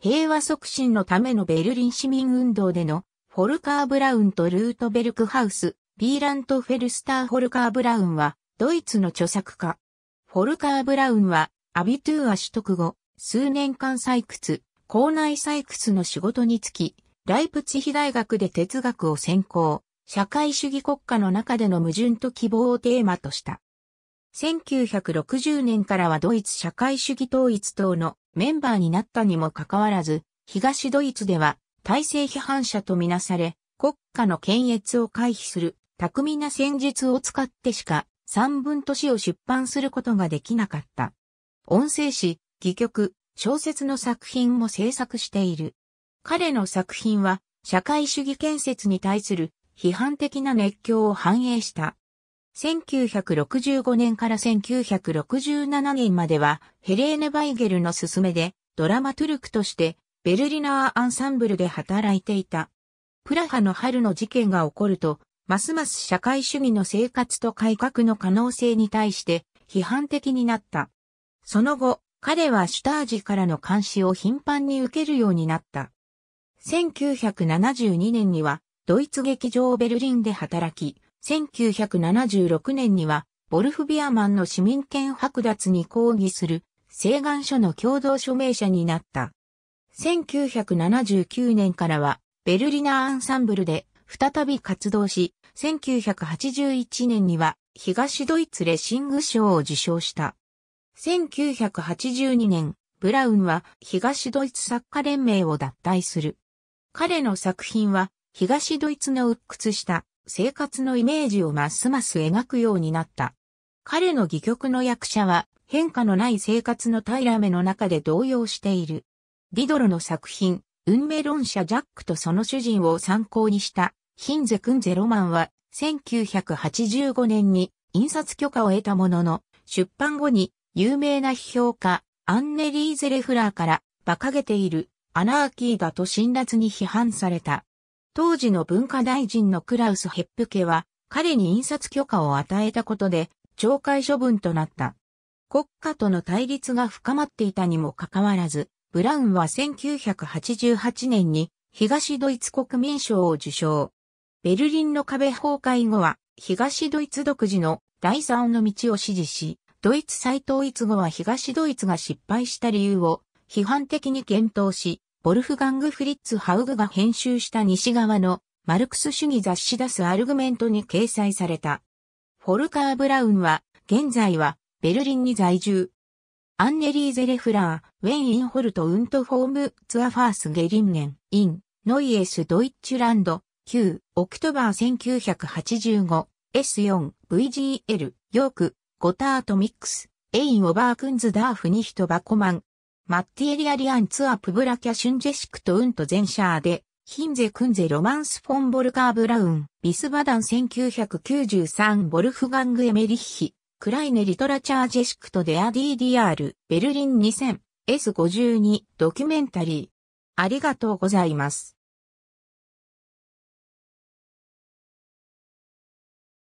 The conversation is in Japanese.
平和促進のためのベルリン市民運動での、フォルカー・ブラウンとルートベルクハウス、ビーラント・フェルスター・フォルカー・ブラウンは、ドイツの著作家。フォルカー・ブラウンは、アビトゥーア取得後、数年間採掘、校内採掘の仕事につき、ライプツヒ大学で哲学を専攻、社会主義国家の中での矛盾と希望をテーマとした。1960年からはドイツ社会主義統一党のメンバーになったにもかかわらず、東ドイツでは体制批判者とみなされ、国家の検閲を回避する巧みな戦術を使ってしか三分都市を出版することができなかった。音声誌、戯曲、小説の作品も制作している。彼の作品は社会主義建設に対する批判的な熱狂を反映した1965年から1967年まではヘレーネ・バイゲルの勧めでドラマトゥルクとしてベルリナーアンサンブルで働いていた。プラハの春の事件が起こると、ますます社会主義の生活と改革の可能性に対して批判的になった。その後、彼はシュタージからの監視を頻繁に受けるようになった。1972年にはドイツ劇場ベルリンで働き、1976年には、ボルフビアマンの市民権剥奪に抗議する、請願書の共同署名者になった。1979年からは、ベルリナアンサンブルで再び活動し、1981年には東ドイツレシング賞を受賞した。1982年、ブラウンは東ドイツ作家連盟を脱退する。彼の作品は東ドイツの鬱屈した生活のイメージをますます描くようになった。彼の戯曲の役者は変化のない生活の平らめの中で動揺している。ディドロの作品、運命論者ジャックとその主人を参考にしたヒンゼ・クンゼロマンは1985年に印刷許可を得たものの出版後に有名な批評家アンネリー・ゼレフラーから馬鹿げているアナーキーだと辛辣に批判された。当時の文化大臣のクラウス・ヘップケは、彼に印刷許可を与えたことで、懲戒処分となった。国家との対立が深まっていたにもかかわらず、ブラウンは1988年に東ドイツ国民賞を受賞。ベルリンの壁崩壊後は東ドイツ独自の第三の道を支持し、ドイツ再統一後は東ドイツが失敗した理由を批判的に検討し、ボルフガング・フリッツ・ハウグが編集した西側のマルクス主義雑誌出すアルグメントに掲載された。フォルカー・ブラウンは、現在は、ベルリンに在住。アンネリーゼ・レフラー、ウェン・インホルト・ウント・フォーム・ツア・ファース・ゲリンゲン、イン、ノイエス・ドイッチュランド、9、オクトバー 1985S4VGL、ヨーク、ゴタートミックス、エイン・オバークンズ・ダーフニヒト・バコマン、マッティエリアリアンツアプブラキャシュンジェシクトウントンシャーで、ヒンゼクンゼロマンスフォンボルカーブラウン、ビスバダン1993ボルフガングエメリッヒ、クライネリトラチャージェシクトデア DDR、ベルリン 2000S52 ドキュメンタリー。ありがとうございます。